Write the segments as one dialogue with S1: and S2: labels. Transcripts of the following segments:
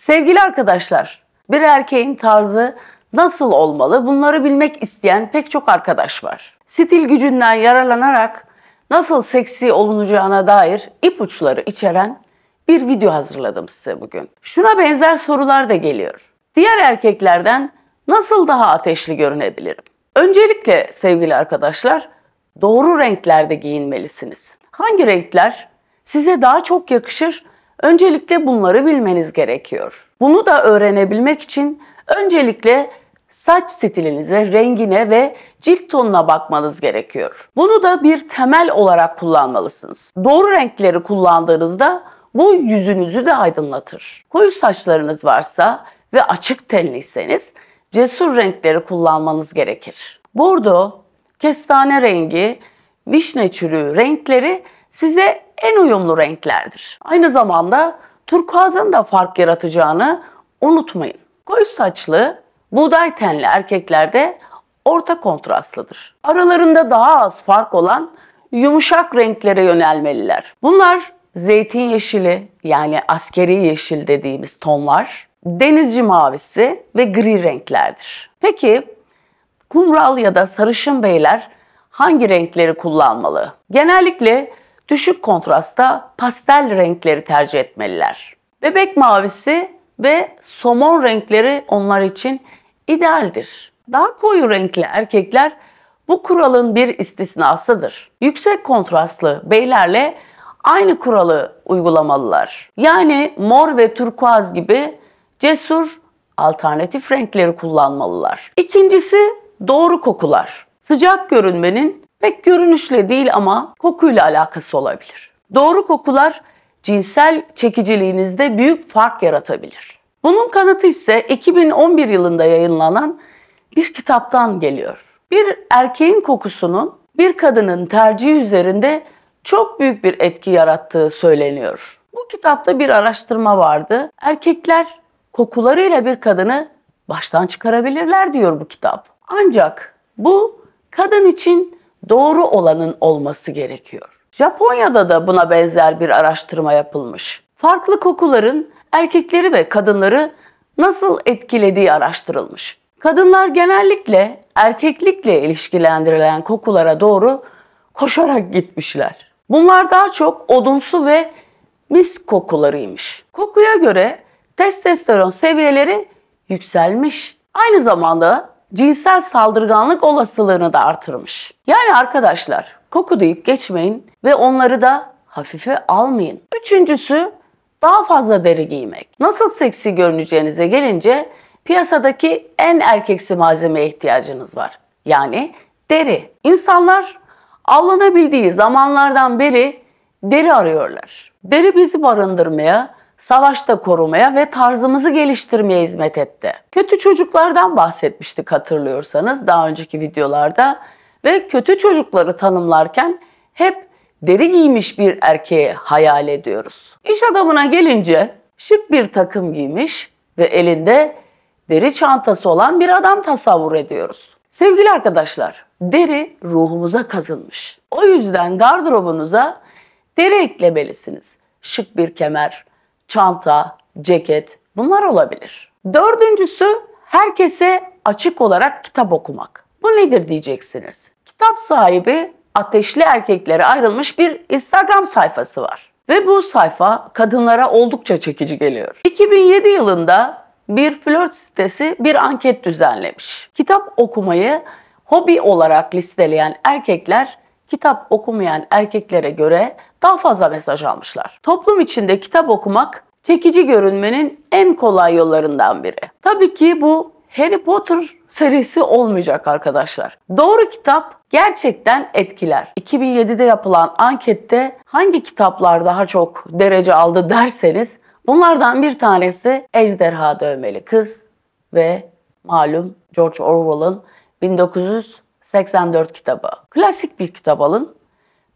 S1: Sevgili arkadaşlar, bir erkeğin tarzı nasıl olmalı bunları bilmek isteyen pek çok arkadaş var. Stil gücünden yararlanarak nasıl seksi olunacağına dair ipuçları içeren bir video hazırladım size bugün. Şuna benzer sorular da geliyor. Diğer erkeklerden nasıl daha ateşli görünebilirim? Öncelikle sevgili arkadaşlar, doğru renklerde giyinmelisiniz. Hangi renkler size daha çok yakışır Öncelikle bunları bilmeniz gerekiyor. Bunu da öğrenebilmek için öncelikle saç stilinize, rengine ve cilt tonuna bakmanız gerekiyor. Bunu da bir temel olarak kullanmalısınız. Doğru renkleri kullandığınızda bu yüzünüzü de aydınlatır. Koyu saçlarınız varsa ve açık tenliyseniz cesur renkleri kullanmanız gerekir. Bordo, kestane rengi, vişne çürüğü renkleri size en uyumlu renklerdir. Aynı zamanda turkuazın da fark yaratacağını unutmayın. Koyu saçlı, buğday tenli erkeklerde orta kontrastlıdır. Aralarında daha az fark olan yumuşak renklere yönelmeliler. Bunlar zeytin yeşili yani askeri yeşil dediğimiz tonlar, denizci mavisi ve gri renklerdir. Peki kumral ya da sarışın beyler hangi renkleri kullanmalı? Genellikle düşük kontrasta pastel renkleri tercih etmeliler. Bebek mavisi ve somon renkleri onlar için idealdir. Daha koyu renkli erkekler bu kuralın bir istisnasıdır. Yüksek kontrastlı beylerle aynı kuralı uygulamalılar. Yani mor ve turkuaz gibi cesur alternatif renkleri kullanmalılar. İkincisi doğru kokular. Sıcak görünmenin Pek görünüşle değil ama kokuyla alakası olabilir. Doğru kokular cinsel çekiciliğinizde büyük fark yaratabilir. Bunun kanıtı ise 2011 yılında yayınlanan bir kitaptan geliyor. Bir erkeğin kokusunun bir kadının tercihi üzerinde çok büyük bir etki yarattığı söyleniyor. Bu kitapta bir araştırma vardı. Erkekler kokularıyla bir kadını baştan çıkarabilirler diyor bu kitap. Ancak bu kadın için doğru olanın olması gerekiyor. Japonya'da da buna benzer bir araştırma yapılmış. Farklı kokuların erkekleri ve kadınları nasıl etkilediği araştırılmış. Kadınlar genellikle erkeklikle ilişkilendirilen kokulara doğru koşarak gitmişler. Bunlar daha çok odunsu ve mis kokularıymış. Kokuya göre testosteron seviyeleri yükselmiş. Aynı zamanda cinsel saldırganlık olasılığını da artırmış. Yani arkadaşlar koku deyip geçmeyin ve onları da hafife almayın. Üçüncüsü daha fazla deri giymek. Nasıl seksi görüneceğinize gelince piyasadaki en erkeksi malzemeye ihtiyacınız var. Yani deri. İnsanlar avlanabildiği zamanlardan beri deri arıyorlar. Deri bizi barındırmaya, savaşta korumaya ve tarzımızı geliştirmeye hizmet etti. Kötü çocuklardan bahsetmiştik hatırlıyorsanız daha önceki videolarda ve kötü çocukları tanımlarken hep deri giymiş bir erkeği hayal ediyoruz. İş adamına gelince şık bir takım giymiş ve elinde deri çantası olan bir adam tasavvur ediyoruz. Sevgili arkadaşlar, deri ruhumuza kazınmış. O yüzden gardırobunuza deri eklemelisiniz. Şık bir kemer, çanta, ceket bunlar olabilir. Dördüncüsü herkese açık olarak kitap okumak. Bu nedir diyeceksiniz. Kitap sahibi ateşli erkeklere ayrılmış bir Instagram sayfası var. Ve bu sayfa kadınlara oldukça çekici geliyor. 2007 yılında bir flört sitesi bir anket düzenlemiş. Kitap okumayı hobi olarak listeleyen erkekler kitap okumayan erkeklere göre daha fazla mesaj almışlar. Toplum içinde kitap okumak çekici görünmenin en kolay yollarından biri. Tabii ki bu Harry Potter serisi olmayacak arkadaşlar. Doğru kitap gerçekten etkiler. 2007'de yapılan ankette hangi kitaplar daha çok derece aldı derseniz bunlardan bir tanesi Ejderha Dövmeli Kız ve malum George Orwell'ın 1984 kitabı. Klasik bir kitap alın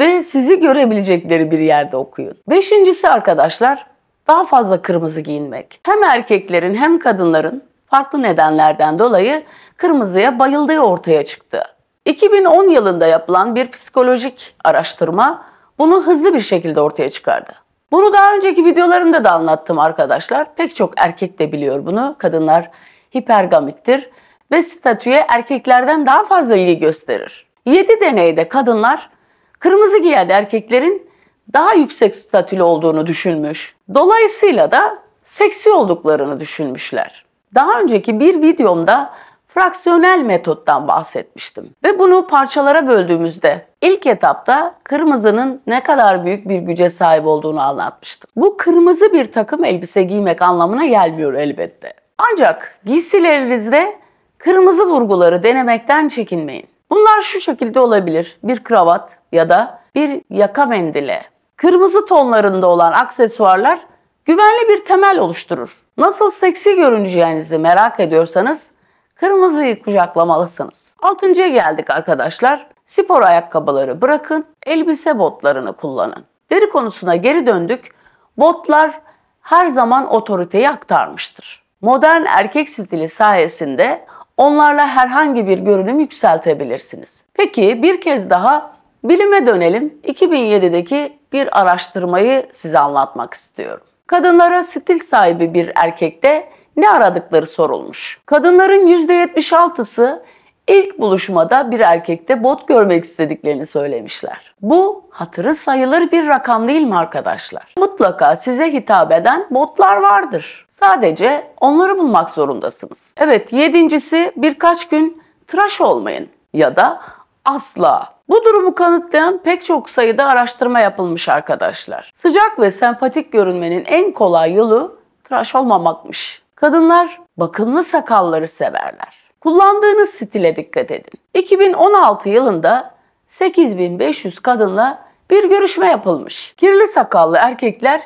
S1: ve sizi görebilecekleri bir yerde okuyun. Beşincisi arkadaşlar daha fazla kırmızı giyinmek. Hem erkeklerin hem kadınların farklı nedenlerden dolayı kırmızıya bayıldığı ortaya çıktı. 2010 yılında yapılan bir psikolojik araştırma bunu hızlı bir şekilde ortaya çıkardı. Bunu daha önceki videolarımda da anlattım arkadaşlar. Pek çok erkek de biliyor bunu. Kadınlar hipergamiktir ve statüye erkeklerden daha fazla ilgi gösterir. 7 deneyde kadınlar kırmızı giyen erkeklerin daha yüksek statülü olduğunu düşünmüş. Dolayısıyla da seksi olduklarını düşünmüşler. Daha önceki bir videomda fraksiyonel metottan bahsetmiştim. Ve bunu parçalara böldüğümüzde ilk etapta kırmızının ne kadar büyük bir güce sahip olduğunu anlatmıştım. Bu kırmızı bir takım elbise giymek anlamına gelmiyor elbette. Ancak giysilerinizde kırmızı vurguları denemekten çekinmeyin. Bunlar şu şekilde olabilir. Bir kravat ya da bir yaka mendile. Kırmızı tonlarında olan aksesuarlar güvenli bir temel oluşturur. Nasıl seksi görüneceğinizi merak ediyorsanız kırmızıyı kucaklamalısınız. Altıncıya geldik arkadaşlar. Spor ayakkabıları bırakın, elbise botlarını kullanın. Deri konusuna geri döndük. Botlar her zaman otoriteyi aktarmıştır. Modern erkek stili sayesinde Onlarla herhangi bir görünüm yükseltebilirsiniz. Peki bir kez daha bilime dönelim. 2007'deki bir araştırmayı size anlatmak istiyorum. Kadınlara stil sahibi bir erkekte ne aradıkları sorulmuş. Kadınların %76'sı İlk buluşmada bir erkekte bot görmek istediklerini söylemişler. Bu hatırı sayılır bir rakam değil mi arkadaşlar? Mutlaka size hitap eden botlar vardır. Sadece onları bulmak zorundasınız. Evet yedincisi birkaç gün tıraş olmayın ya da asla. Bu durumu kanıtlayan pek çok sayıda araştırma yapılmış arkadaşlar. Sıcak ve sempatik görünmenin en kolay yolu tıraş olmamakmış. Kadınlar bakımlı sakalları severler. Kullandığınız stile dikkat edin. 2016 yılında 8500 kadınla bir görüşme yapılmış. Kirli sakallı erkekler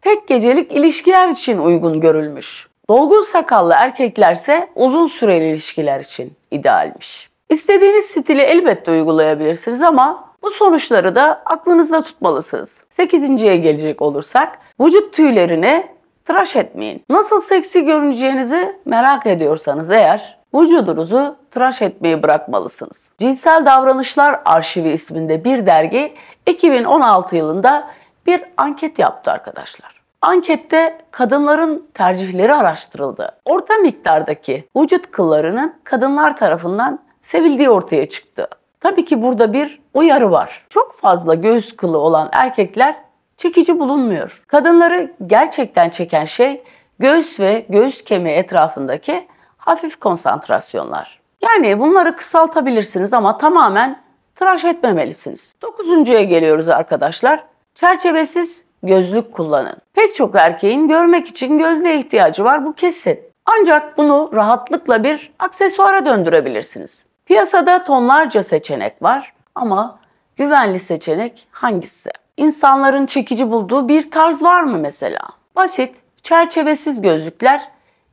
S1: tek gecelik ilişkiler için uygun görülmüş. Dolgun sakallı erkeklerse uzun süreli ilişkiler için idealmiş. İstediğiniz stili elbette uygulayabilirsiniz ama bu sonuçları da aklınızda tutmalısınız. Sekizinciye gelecek olursak vücut tüylerini tıraş etmeyin. Nasıl seksi görüneceğinizi merak ediyorsanız eğer Vücudunuzu tıraş etmeyi bırakmalısınız. Cinsel Davranışlar Arşivi isminde bir dergi 2016 yılında bir anket yaptı arkadaşlar. Ankette kadınların tercihleri araştırıldı. Orta miktardaki vücut kıllarının kadınlar tarafından sevildiği ortaya çıktı. Tabii ki burada bir uyarı var. Çok fazla göğüs kılı olan erkekler çekici bulunmuyor. Kadınları gerçekten çeken şey göğüs ve göğüs kemiği etrafındaki hafif konsantrasyonlar. Yani bunları kısaltabilirsiniz ama tamamen tıraş etmemelisiniz. Dokuzuncuya geliyoruz arkadaşlar. Çerçevesiz gözlük kullanın. Pek çok erkeğin görmek için gözlüğe ihtiyacı var bu kesin. Ancak bunu rahatlıkla bir aksesuara döndürebilirsiniz. Piyasada tonlarca seçenek var ama güvenli seçenek hangisi? İnsanların çekici bulduğu bir tarz var mı mesela? Basit, çerçevesiz gözlükler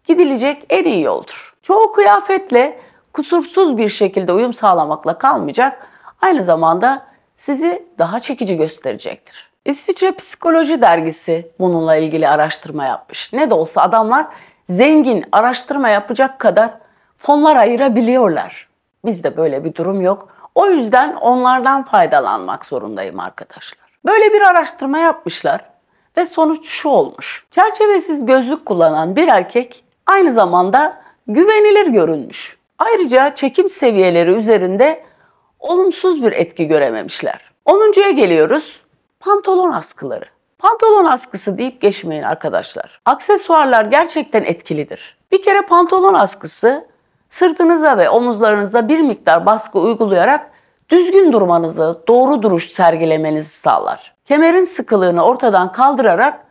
S1: gidilecek en iyi yoldur. Çoğu kıyafetle kusursuz bir şekilde uyum sağlamakla kalmayacak, aynı zamanda sizi daha çekici gösterecektir. İsviçre Psikoloji Dergisi bununla ilgili araştırma yapmış. Ne de olsa adamlar zengin araştırma yapacak kadar fonlar ayırabiliyorlar. Bizde böyle bir durum yok. O yüzden onlardan faydalanmak zorundayım arkadaşlar. Böyle bir araştırma yapmışlar ve sonuç şu olmuş. Çerçevesiz gözlük kullanan bir erkek aynı zamanda güvenilir görünmüş. Ayrıca çekim seviyeleri üzerinde olumsuz bir etki görememişler. 10.ya geliyoruz. Pantolon askıları. Pantolon askısı deyip geçmeyin arkadaşlar. Aksesuarlar gerçekten etkilidir. Bir kere pantolon askısı sırtınıza ve omuzlarınıza bir miktar baskı uygulayarak düzgün durmanızı, doğru duruş sergilemenizi sağlar. Kemerin sıkılığını ortadan kaldırarak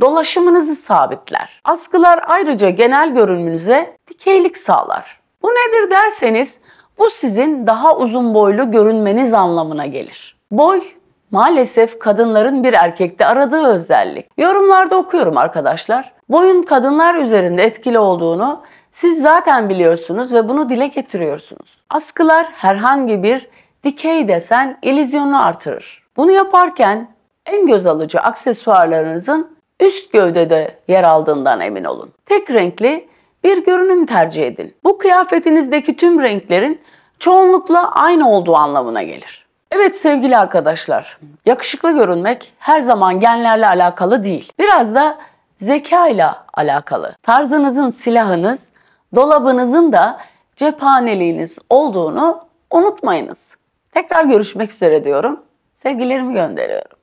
S1: dolaşımınızı sabitler. Askılar ayrıca genel görünümünüze dikeylik sağlar. Bu nedir derseniz bu sizin daha uzun boylu görünmeniz anlamına gelir. Boy maalesef kadınların bir erkekte aradığı özellik. Yorumlarda okuyorum arkadaşlar. Boyun kadınlar üzerinde etkili olduğunu siz zaten biliyorsunuz ve bunu dile getiriyorsunuz. Askılar herhangi bir dikey desen ilizyonu artırır. Bunu yaparken en göz alıcı aksesuarlarınızın üst gövdede yer aldığından emin olun. Tek renkli bir görünüm tercih edin. Bu kıyafetinizdeki tüm renklerin çoğunlukla aynı olduğu anlamına gelir. Evet sevgili arkadaşlar, yakışıklı görünmek her zaman genlerle alakalı değil. Biraz da zeka ile alakalı. Tarzınızın silahınız, dolabınızın da cephaneliğiniz olduğunu unutmayınız. Tekrar görüşmek üzere diyorum. Sevgilerimi gönderiyorum.